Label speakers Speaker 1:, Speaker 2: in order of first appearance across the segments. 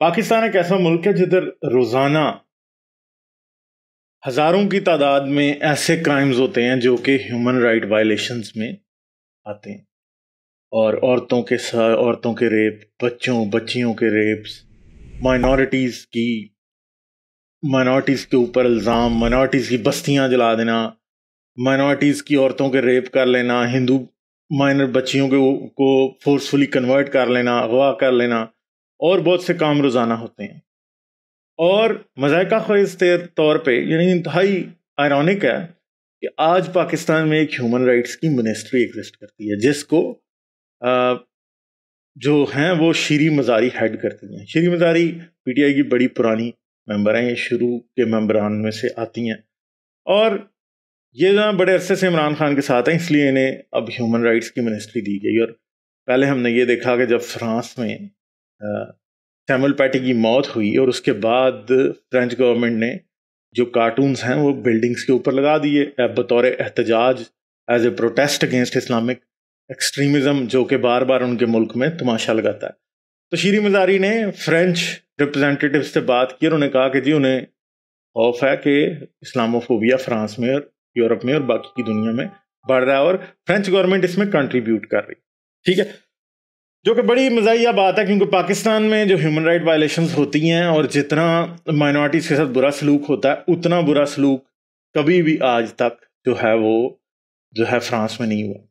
Speaker 1: पाकिस्तान एक ऐसा मुल्क है जिधर रोज़ाना हज़ारों की तादाद में ऐसे क्राइम्स होते हैं जो कि ह्यूमन राइट वायलेशंस में आते हैं और औरतों के औरतों के रेप बच्चों बच्चियों के रेप्स माइनॉरिटीज़ की माइनॉरिटीज़ के ऊपर इल्ज़ाम माइनॉरिटीज़ की बस्तियां जला देना माइनॉरिटीज़ की औरतों के रेप कर लेना हिंदू माइनर बच्चियों के को फोर्सफुली कन्वर्ट कर लेना अगवा कर लेना और बहुत से काम रोज़ाना होते हैं और मजाक खेज तौर पर यानी इंतहाई आयरॉनिक है कि आज पाकिस्तान में एक ह्यूमन राइट्स की मिनिस्ट्री एग्जिस्ट करती है जिसको आ, जो हैं वो श्री मजारी हेड करती हैं श्री मजारी पीटीआई की बड़ी पुरानी मेंबर हैं ये शुरू के मेंबरान में से आती हैं और ये जो बड़े अरसे से इमरान खान के साथ हैं इसलिए इन्हें अब ह्यूमन राइट्स की मिनिस्ट्री दी गई और पहले हमने ये देखा कि जब फ्रांस में सैमुअल पैटी की मौत हुई और उसके बाद फ्रेंच गवर्नमेंट ने जो कार्टून्स हैं वो बिल्डिंग्स के ऊपर लगा दिए बतौर एहतजाज as a protest against Islamic extremism जो कि बार बार उनके मुल्क में तमाशा लगाता है तो शीरी मजारी ने फ्रेंच रिप्रेजेंटेटिव से बात की और उन्हें कहा कि जी उन्हें खौफ है कि इस्लामोफोबिया फ्रांस में और यूरोप में और बाकी की दुनिया में बढ़ रहा है और फ्रेंच गवर्नमेंट इसमें कंट्रीब्यूट कर रही ठीक है जो कि बड़ी मजाया बात है क्योंकि पाकिस्तान में जो ह्यूमन राइट वायलेशन होती हैं और जितना माइनॉरिटीज़ के साथ बुरा सलूक होता है उतना बुरा सलूक कभी भी आज तक जो है वो जो है फ्रांस में नहीं हुआ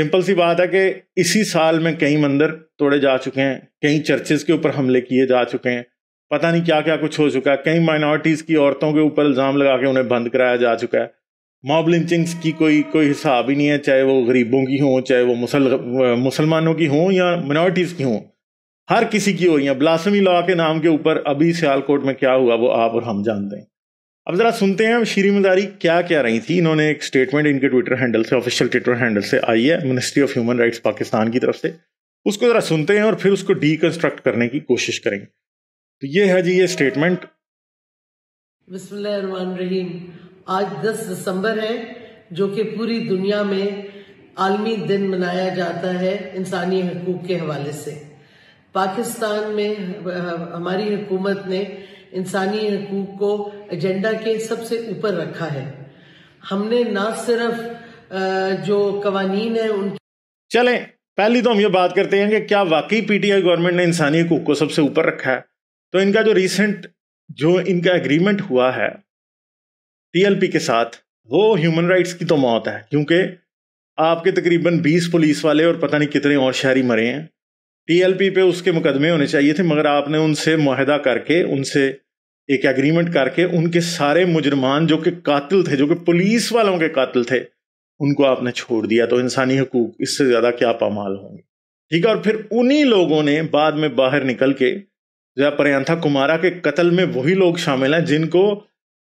Speaker 1: सिंपल सी बात है कि इसी साल में कई मंदिर तोड़े जा चुके हैं कई चर्चेज़ के ऊपर हमले किए जा चुके हैं पता नहीं क्या क्या कुछ हो चुका है कई माइनॉरिटीज़ की औरतों के ऊपर इल्ज़ाम लगा के उन्हें बंद कराया जा चुका है मॉब लिंचिंग्स की कोई कोई हिसाब ही नहीं है चाहे वो गरीबों की हों चाहे वो मुसल मुसलमानों की हों या मिनोरिटीज़ की हों हर किसी की हो रही हैं ब्लासमी लॉ के नाम के ऊपर अभी सियालकोट में क्या हुआ वो आप और हम जानते हैं अब ज़रा सुनते हैं शीरी मदारी क्या क्या रही थी इन्होंने एक स्टेटमेंट इनके ट्विटर हैंडल से ऑफिशियल ट्विटर हैंडल से आई है ministry of human rights Pakistan की तरफ से उसको ज़रा सुनते हैं और फिर उसको डीकंस्ट्रक्ट करने की कोशिश करेंगे तो ये है जी ये स्टेटमेंट
Speaker 2: आज 10 दिसंबर है जो कि पूरी दुनिया में आलमी दिन मनाया जाता है इंसानी हकूक के हवाले से पाकिस्तान में हमारी हुकूमत ने इंसानी हकूक को एजेंडा के सबसे ऊपर रखा है हमने ना सिर्फ जो कवानीन है उन
Speaker 1: चले पहली तो हम ये बात करते हैं कि क्या वाकई पीटीआई गवर्नमेंट ने इंसानी हकूक को सबसे ऊपर रखा है तो इनका जो रिसेंट जो इनका एग्रीमेंट हुआ है टीएलपी के साथ वो ह्यूमन राइट्स की तो मौत है क्योंकि आपके तकरीबन 20 पुलिस वाले और पता नहीं कितने और शहरी मरे हैं टीएलपी पे उसके मुकदमे होने चाहिए थे मगर आपने उनसे माहदा करके उनसे एक एग्रीमेंट करके उनके सारे मुजरमान जो कि कातिल थे जो कि पुलिस वालों के कातिल थे उनको आपने छोड़ दिया तो इंसानी हकूक इससे ज़्यादा क्या पामाल होंगे ठीक है और फिर उन्हीं लोगों ने बाद में बाहर निकल के जो प्रयांथा कुमारा के कत्ल में वही लोग शामिल हैं जिनको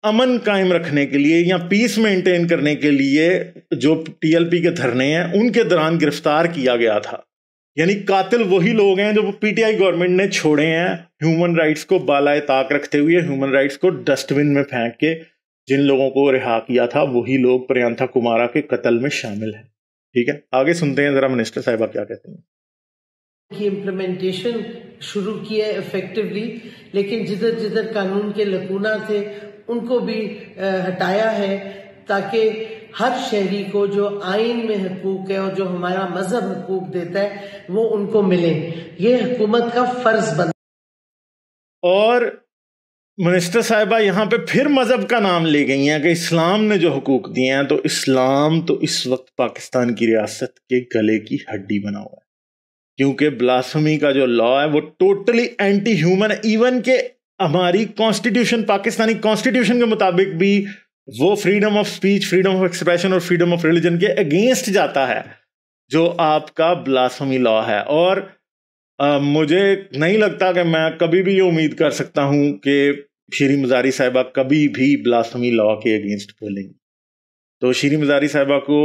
Speaker 1: अमन कायम रखने के लिए या पीस मेंटेन करने के लिए जो टीएलपी के धरने हैं उनके दौरान गिरफ्तार किया गया था यानी कातिल वही लोग हैं जो पीटीआई गवर्नमेंट ने छोड़े हैं ह्यूमन राइट्स को बालाए ताक रखते हुए ह्यूमन राइट्स को डस्टबिन में फेंक के जिन लोगों को रिहा किया था वही लोग प्रियंथा कुमारा के कत्ल में शामिल हैं ठीक है आगे सुनते हैं जरा मिनिस्टर साहब क्या कहते
Speaker 2: हैं इम्प्लीमेंटेशन शुरू किया है इफेक्टिवली लेकिन जिधर जिधर कानून के लकूना थे उनको भी हटाया है ताकि हर शहरी को जो आइन में हकूक है और जो हमारा मजहब हकूक देता है वो उनको मिले ये हुकूमत का फर्ज बन और
Speaker 1: मिनिस्टर साहिबा यहाँ पे फिर मज़हब का नाम ले गई हैं कि इस्लाम ने जो हकूक दिए हैं तो इस्लाम तो इस वक्त पाकिस्तान की रियासत के गले की हड्डी बना हुआ है क्योंकि ब्लासमी का जो लॉ है वो टोटली एंटी ह्यूमन इवन के हमारी कॉन्स्टिट्यूशन पाकिस्तानी कॉन्स्टिट्यूशन के मुताबिक भी वो freedom of speech freedom of expression और फ्रीडम ऑफ रिलीजन के अगेंस्ट जाता है जो आपका ब्लासमी लॉ है और आ, मुझे नहीं लगता कि मैं कभी भी ये उम्मीद कर सकता हूं कि श्री मजारी साहिबा कभी भी ब्लासमी लॉ के अगेंस्ट बोलेंगे तो श्री मजारी साहिबा को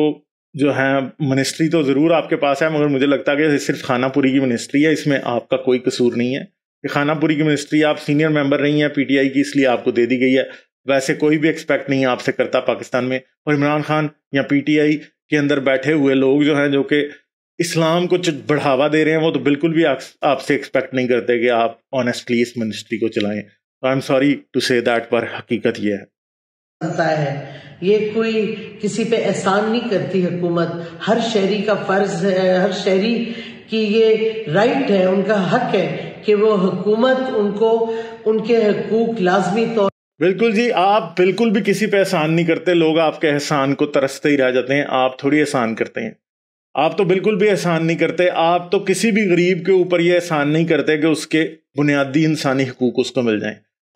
Speaker 1: जो है मिनिस्ट्री तो ज़रूर आपके पास है मगर मुझे लगता है कि सिर्फ खानापुरी की मिनिस्ट्री है इसमें आपका कोई कसूर नहीं है कि खानापुरी की मिनिस्ट्री आप सीनियर मेंबर रही हैं पीटीआई की इसलिए आपको दे दी गई है वैसे कोई भी एक्सपेक्ट नहीं आपसे करता पाकिस्तान में और इमरान खान या पीटीआई के अंदर बैठे हुए लोग जो हैं जो कि इस्लाम को बढ़ावा दे रहे हैं वो तो बिल्कुल भी आपसे एक्सपेक्ट नहीं करते कि आप ऑनेस्टली इस मिनिस्ट्री को चलाएं I am sorry to say that पर हकीकत यह
Speaker 2: है है ये कोई किसी पे एहसान नहीं करती हुकूमत हर शहरी का फर्ज है हर शहरी की ये राइट है उनका हक है कि वो हुकूमत उनको उनके हकूक लाजमी तौर
Speaker 1: बिल्कुल जी आप बिल्कुल भी किसी पे एहसान नहीं करते लोग आपके एहसान को तरसते ही रह जाते हैं आप थोड़ी एहसान करते हैं आप तो बिल्कुल भी एहसान नहीं करते आप तो किसी भी गरीब के ऊपर ये एहसान नहीं करते कि उसके बुनियादी इंसानी हकूक उसको मिल जाएं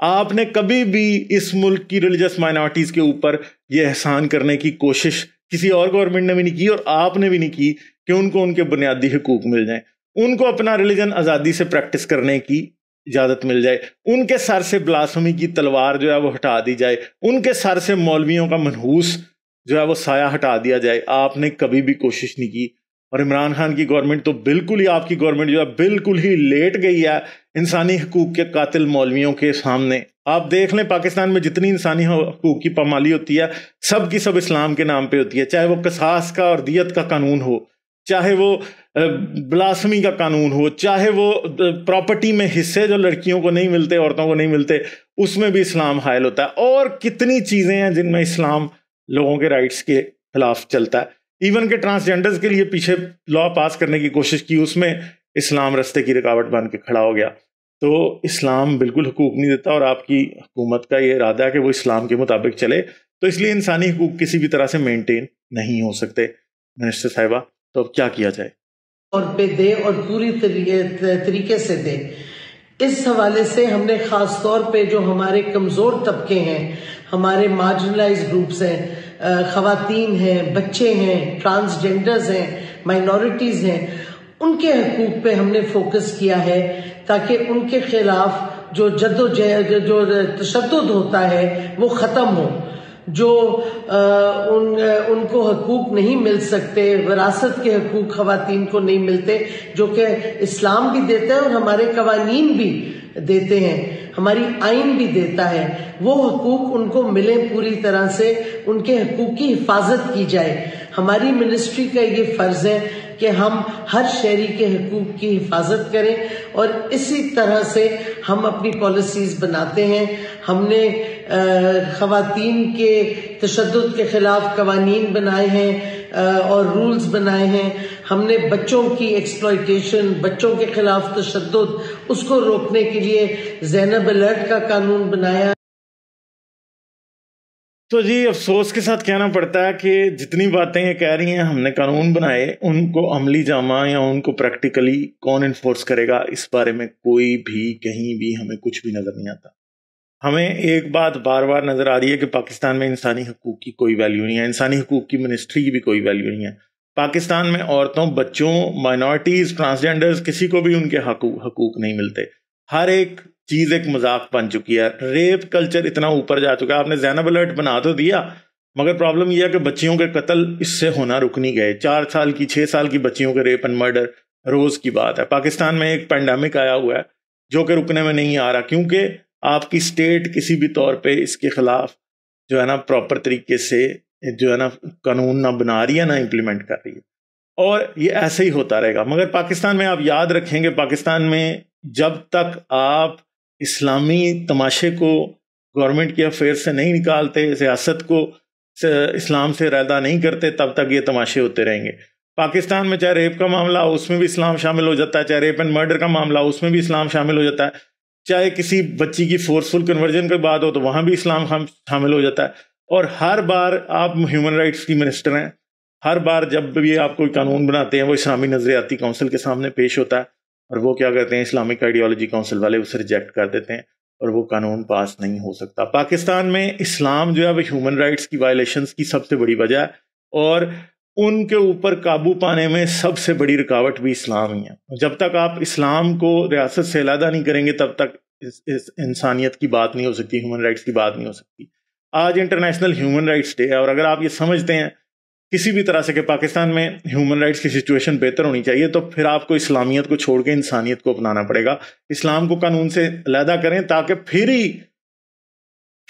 Speaker 1: आपने कभी भी इस मुल्क की रिलीजस माइनॉरिटीज़ के ऊपर ये एहसान करने की कोशिश किसी और गवर्नमेंट ने भी नहीं की और आपने भी नहीं की कि उनको उनके बुनियादी हकूक मिल जाएं उनको अपना रिलीजन आज़ादी से प्रैक्टिस करने की इजाज़त मिल जाए उनके सर से ब्लासमी की तलवार जो है वो हटा दी जाए उनके सर से मौलवियों का मनहूस जो है वो साया हटा दिया जाए आपने कभी भी कोशिश नहीं की और इमरान खान की गवर्नमेंट तो बिल्कुल ही आपकी गवर्नमेंट जो है बिल्कुल ही लेट गई है इंसानी हकूक के कातिल मौलवियों के सामने आप देख लें पाकिस्तान में जितनी इंसानी हकूक की पमाली होती है सब की सब इस्लाम के नाम पे होती है चाहे वो कसास का और दियत का कानून हो चाहे वो ब्लास्मी का कानून हो चाहे वो प्रॉपर्टी में हिस्से जो लड़कियों को नहीं मिलते औरतों को नहीं मिलते उसमें भी इस्लाम हायल होता है और कितनी चीज़ें हैं जिनमें इस्लाम लोगों के राइट्स के खिलाफ चलता है इवन के ट्रांसजेंडर्स के लिए पीछे लॉ पास करने की कोशिश की उसमें इस्लाम रस्ते की रुकावट बन के खड़ा हो गया तो इस्लाम बिल्कुल हकूक नहीं देता और आपकी हुकूमत का ये इरादा है कि वो इस्लाम के मुताबिक चले तो इसलिए इंसानी हकूक किसी भी तरह से मेंटेन नहीं हो सकते मिनिस्टर साहिबा तो अब क्या किया जाए
Speaker 2: और पे दे और पूरी तरीके से दे इस हवाले से हमने खास तौर पे जो हमारे कमजोर तबके हैं हमारे मार्जिनलाइज ग्रुप्स हैं खातन हैं बच्चे हैं ट्रांसजेंडर्स हैं माइनॉरिटीज हैं उनके हकूक पे हमने फोकस किया है ताकि उनके खिलाफ जो जदोजहद जो तशद होता है वो ख़त्म हो जो उन उनको हकूक नहीं मिल सकते विरासत के हकूक खातन को नहीं मिलते जो कि इस्लाम भी देता है और हमारे कवानीन भी देते हैं हमारी आइन भी देता है वो हकूक उनको मिले पूरी तरह से उनके हकूक की हिफाजत की जाए हमारी मिनिस्ट्री का ये फ़र्ज़ है कि हम हर शहरी के हकूक की हिफाजत करें और इसी तरह से हम अपनी पॉलिसीज़ बनाते हैं हमने खातन के तशद के ख़िलाफ़ कवानीन बनाए हैं और रूल्स बनाए हैं हमने बच्चों की एक्सप्लाइटेशन बच्चों के ख़िलाफ़ तशद उसको रोकने के लिए जैनब अलर्ट का कानून बनाया
Speaker 1: तो जी अफसोस के साथ कहना पड़ता है कि जितनी बातें ये कह रही हैं हमने कानून बनाए उनको अमली जामा या उनको प्रैक्टिकली कौन इन्फोर्स करेगा इस बारे में कोई भी कहीं भी हमें कुछ भी नज़र नहीं आता हमें एक बात बार बार नज़र आ रही है कि पाकिस्तान में इंसानी हकूक़ की कोई वैल्यू नहीं है इंसानी हकूक़ की मिनिस्ट्री की भी कोई वैल्यू नहीं है पाकिस्तान में औरतों बच्चों माइनॉरिटीज़ ट्रांसजेंडर्स किसी को भी उनके हकूक़ नहीं मिलते हर एक चीज एक मजाक बन चुकी है रेप कल्चर इतना ऊपर जा चुका है आपने जैनब अलर्ट बना तो दिया मगर प्रॉब्लम यह है कि बच्चियों के कत्ल इससे होना रुक नहीं गए चार साल की छः साल की बच्चियों के रेप एंड मर्डर रोज की बात है पाकिस्तान में एक पैंडमिक आया हुआ है जो कि रुकने में नहीं आ रहा क्योंकि आपकी स्टेट किसी भी तौर पे इसके खिलाफ जो है ना प्रॉपर तरीके से जो है ना कानून ना बना रही है ना इम्प्लीमेंट कर रही है और ये ऐसे ही होता रहेगा मगर पाकिस्तान में आप याद रखेंगे पाकिस्तान में जब तक आप इस्लामी तमाशे को गवर्नमेंट के अफेयर से नहीं निकालते सियासत को से इस्लाम से रैदा नहीं करते तब तक ये तमाशे होते रहेंगे पाकिस्तान में चाहे रेप का मामला हो उसमें भी इस्लाम शामिल हो जाता है चाहे रेप एंड मर्डर का मामला हो उसमें भी इस्लाम शामिल हो जाता है चाहे किसी बच्ची की फोर्सफुल कन्वर्जन की बात हो तो वहाँ भी इस्लाम शामिल हो जाता है और हर बार आप ह्यूमन राइट्स की मिनिस्टर हैं हर बार जब भी आप कोई कानून बनाते हैं वो इस्लामी नजरियाती काउंसिल के सामने पेश होता है और वो क्या करते हैं इस्लामिक आइडियोलॉजी काउंसिल वाले उसे रिजेक्ट कर देते हैं और वो कानून पास नहीं हो सकता पाकिस्तान में इस्लाम जो है वह ह्यूमन राइट्स की वायलेशन की सबसे बड़ी वजह है और उनके ऊपर काबू पाने में सबसे बड़ी रुकावट भी इस्लाम ही है जब तक आप इस्लाम को रियासत से अलहदा नहीं करेंगे तब तक इस, इस इंसानियत की बात नहीं हो सकती ह्यूमन राइट्स की बात नहीं हो सकती आज इंटरनेशनल ह्यूमन राइट्स डे है और अगर आप ये समझते हैं किसी भी तरह से कि पाकिस्तान में ह्यूमन राइट्स की सिचुएशन बेहतर होनी चाहिए तो फिर आपको इस्लामियत को छोड़ के इंसानियत को अपनाना पड़ेगा इस्लाम को कानून से अलहदा करें ताकि फिर ही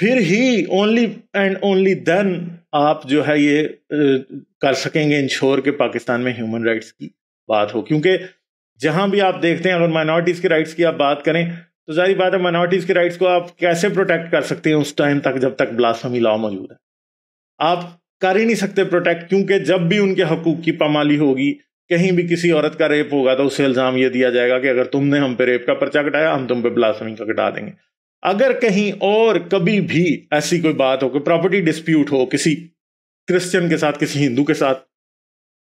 Speaker 1: फिर ही ओनली एंड ओनली देन आप जो है ये कर सकेंगे इंश्योर के पाकिस्तान में ह्यूमन राइट्स की बात हो क्योंकि जहां भी आप देखते हैं अगर माइनॉरिटीज़ के राइट्स की आप बात करें तो जाहिर बात है माइनॉरिटीज़ के राइट्स को आप कैसे प्रोटेक्ट कर सकते हैं उस टाइम तक जब तक ब्लासमी लॉ मौजूद है आप कर ही नहीं सकते प्रोटेक्ट क्योंकि जब भी उनके हकूक की पामाली होगी कहीं भी किसी औरत का रेप होगा तो उसे इल्ज़ाम ये दिया जाएगा कि अगर तुमने हम पे रेप का पर्चा कटाया हम तुम पे ब्लासमी का कटा देंगे अगर कहीं और कभी भी ऐसी कोई बात हो कोई प्रॉपर्टी डिस्प्यूट हो किसी क्रिश्चियन के साथ किसी हिंदू के साथ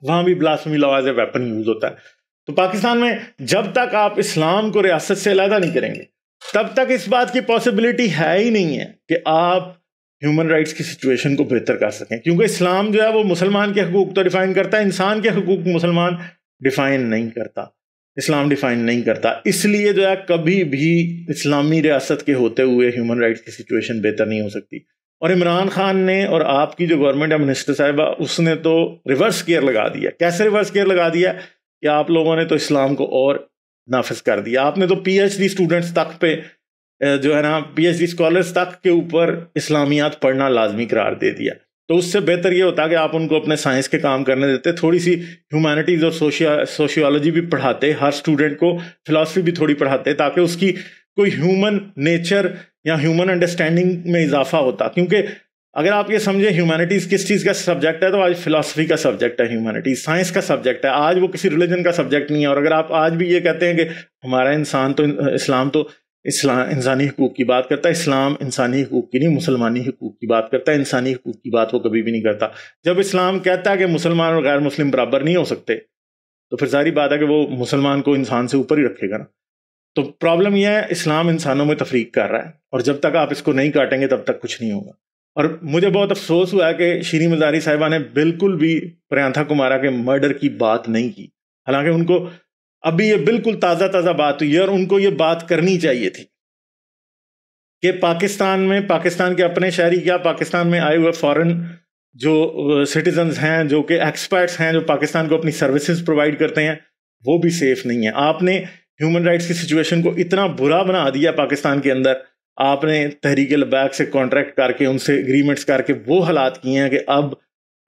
Speaker 1: वहां भी ब्लासमी लवाज ए वेपन यूज होता है तो पाकिस्तान में जब तक आप इस्लाम को रियासत से अलहदा नहीं करेंगे तब तक इस बात की पॉसिबिलिटी है ही नहीं है कि आप ह्यूमन राइट्स की सिचुएशन को बेहतर कर सकें क्योंकि इस्लाम जो है वो मुसलमान के हकूक तो डिफाइन करता है इंसान के हकूक मुसलमान डिफाइन नहीं करता इस्लाम डिफाइन नहीं करता इसलिए जो है कभी भी इस्लामी रियासत के होते हुए ह्यूमन राइट्स की सिचुएशन बेहतर नहीं हो सकती और इमरान खान ने और आपकी जो गवर्नमेंट है मिनिस्टर साहिबा उसने तो रिवर्स केयर लगा दिया कैसे रिवर्स केयर लगा दिया कि आप लोगों ने तो इस्लाम को और नाफिज कर दिया आपने तो पी स्टूडेंट्स तक पे जो है ना पीएचडी स्कॉलर्स तक के ऊपर इस्लामियात पढ़ना लाजमी करार दे दिया तो उससे बेहतर ये होता कि आप उनको अपने साइंस के काम करने देते थोड़ी सी ह्यूमैनिटीज़ और सोशियोलॉजी भी पढ़ाते हर स्टूडेंट को फिलासफी भी थोड़ी पढ़ाते ताकि उसकी कोई ह्यूमन नेचर या ह्यूमन अंडरस्टैंडिंग में इजाफा होता क्योंकि अगर आप ये समझे ह्यूमैनिटीज़ किस चीज़ का सब्जेक्ट है तो आज फिलासफी का सब्जेक्ट है ह्यूमैनिटीज़ साइंस का सब्जेक्ट है आज वो किसी रिलीजन का सब्जेक्ट नहीं है और अगर आप आज भी ये कहते हैं कि हमारा इंसान तो इस्लाम तो इस्लाम इंसानी हकूक़ की बात करता है इस्लाम इंसानी हकूक़ की नहीं मुसलमानी हकूक़ की बात करता है इंसानी हकूक़ की बात वो कभी भी नहीं करता जब इस्लाम कहता है कि मुसलमान और गैर मुस्लिम बराबर नहीं हो सकते तो फिर सारी बात है कि वो मुसलमान को इंसान से ऊपर ही रखेगा ना तो प्रॉब्लम यह है इस्लाम इंसानों में तफरीक कर रहा है और जब तक आप इसको नहीं काटेंगे तब तक कुछ नहीं होगा और मुझे बहुत अफसोस हुआ कि श्री मजारी साहिबा ने बिल्कुल भी प्रयांथा कुमारा के मर्डर की बात नहीं की हालांकि उनको अभी ये बिल्कुल ताज़ा ताज़ा बात हुई है और उनको ये बात करनी चाहिए थी कि पाकिस्तान में पाकिस्तान के अपने शहरी क्या पाकिस्तान में आए हुए फॉरेन जो सिटीजन हैं जो कि एक्सपर्ट्स हैं जो पाकिस्तान को अपनी सर्विसेज प्रोवाइड करते हैं वो भी सेफ नहीं है आपने ह्यूमन राइट्स की सिचुएशन को इतना बुरा बना दिया पाकिस्तान के अंदर आपने तहरीक लबैक से कॉन्ट्रैक्ट करके उनसे एग्रीमेंट्स करके वो हालात किए हैं कि अब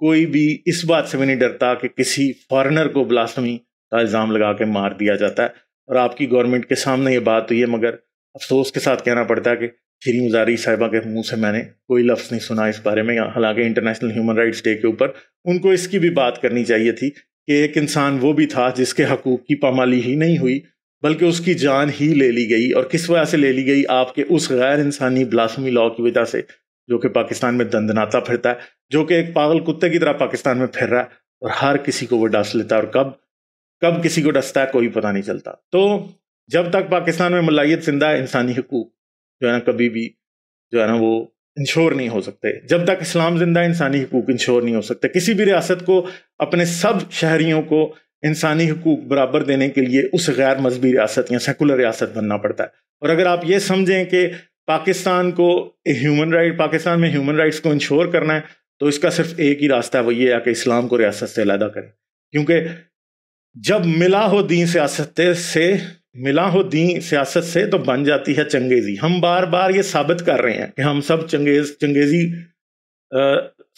Speaker 1: कोई भी इस बात से भी नहीं डरता कि किसी फॉरेनर को ब्लास्टमी का इल्ज़ाम लगा के मार दिया जाता है और आपकी गवर्नमेंट के सामने ये बात हुई है मगर अफसोस के साथ कहना पड़ता है कि श्री मुजारी साहिबा के मुंह से मैंने कोई लफ्ज़ नहीं सुना इस बारे में हालांकि इंटरनेशनल ह्यूमन राइट्स डे के ऊपर उनको इसकी भी बात करनी चाहिए थी कि एक इंसान वो भी था जिसके हकूक़ की पामाली ही नहीं हुई बल्कि उसकी जान ही ले ली गई और किस वजह से ले ली गई आपके उस गैर इंसानी ब्लासमी लॉ की वजह से जो कि पाकिस्तान में दंदनाता फिरता है जो कि एक पागल कुत्ते की तरह पाकिस्तान में फिर रहा है और हर किसी को वो डस लेता है और कब कब किसी को डसता है कोई पता नहीं चलता तो जब तक पाकिस्तान में मलाइत जिंदा इंसानी हकूक जो है ना कभी भी जो है ना वो इंश्योर नहीं हो सकते जब तक इस्लाम जिंदा इंसानी हकूक इंश्योर नहीं हो सकते किसी भी रियासत को अपने सब शहरीों को इंसानी हकूक बराबर देने के लिए उस गैर मजहबी रियासत या सेकुलर रियासत बनना पड़ता है और अगर आप ये समझें कि पाकिस्तान को ह्यूमन राइट पाकिस्तान में ह्यूमन राइट्स को इंश्योर करना है तो इसका सिर्फ एक ही रास्ता है वही है कि इस्लाम को रियासत से अलहदा करें क्योंकि जब मिला हो दी सियासत से मिला हो दी सियासत से तो बन जाती है चंगेजी हम बार बार ये साबित कर रहे हैं कि हम सब चंगेज चंगेजी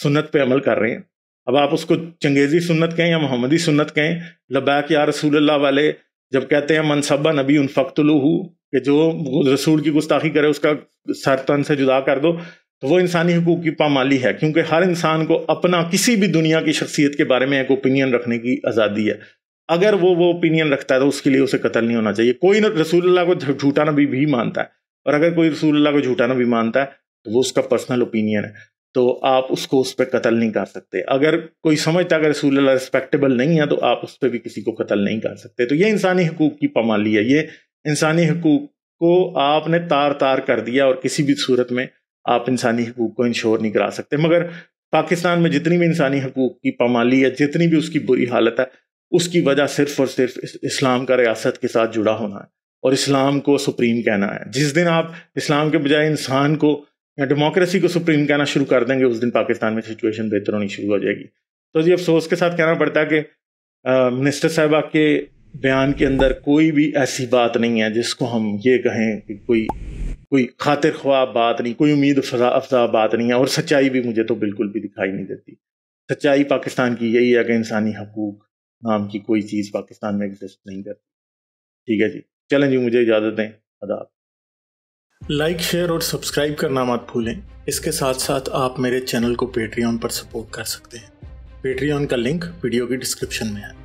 Speaker 1: सुन्नत पे अमल कर रहे हैं अब आप उसको चंगेजी सुन्नत कहें या मोहम्मदी सुन्नत कहें लबैक या रसूल वाले जब कहते हैं मनसबा नबी उन फ़ख्तलूहू कि जो रसूल की गुस्ताखी करे उसका सरतन से जुदा कर दो तो वो इंसानी हकूक़ की पामाली है क्योंकि हर इंसान को अपना किसी भी दुनिया की शख्सियत के बारे में एक ओपिनियन रखने की आज़ादी है अगर वो वो ओपिनियन रखता है तो उसके लिए उसे कतल नहीं होना चाहिए कोई ना अल्लाह को झूठा नबी भी मानता है और अगर कोई अल्लाह को झूठा नबी मानता है तो वो उसका पर्सनल ओपिनियन है तो आप उसको उस पर कत्ल नहीं कर सकते अगर कोई समझता अगर रसूल रिस्पेक्टेबल नहीं है तो आप उस पर भी किसी को कत्ल नहीं कर सकते तो ये इंसानी हकूक़ की पमाली है ये इंसानी हकूक़ को आपने तार तार कर दिया और किसी भी सूरत में आप इंसानी हकूक़ को इंश्योर नहीं करा सकते मगर पाकिस्तान में जितनी भी इंसानी हकूक़ की पमाली है जितनी भी उसकी बुरी हालत है उसकी वजह सिर्फ और सिर्फ इस्लाम का रियासत के साथ जुड़ा होना है और इस्लाम को सुप्रीम कहना है जिस दिन आप इस्लाम के बजाय इंसान को या डेमोक्रेसी को सुप्रीम कहना शुरू कर देंगे उस दिन पाकिस्तान में सिचुएशन बेहतर होनी शुरू हो जाएगी तो जी अफसोस के साथ कहना पड़ता है कि मिनिस्टर साहबा के बयान के अंदर कोई भी ऐसी बात नहीं है जिसको हम ये कहें कि कोई कोई खातिर ख्वाब बात नहीं कोई उम्मीद अफजा अफजा बात नहीं है और सच्चाई भी मुझे तो बिल्कुल भी दिखाई नहीं देती सच्चाई पाकिस्तान की यही है कि इंसानी हकूक नाम की कोई चीज़ पाकिस्तान में एग्जिस्ट नहीं करती ठीक है जी चलें जी मुझे इजाज़त दें अदाब लाइक शेयर और सब्सक्राइब करना मत भूलें इसके साथ साथ आप मेरे चैनल को पेट्रियन पर सपोर्ट कर सकते हैं पेट्रियन का लिंक वीडियो की डिस्क्रिप्शन में है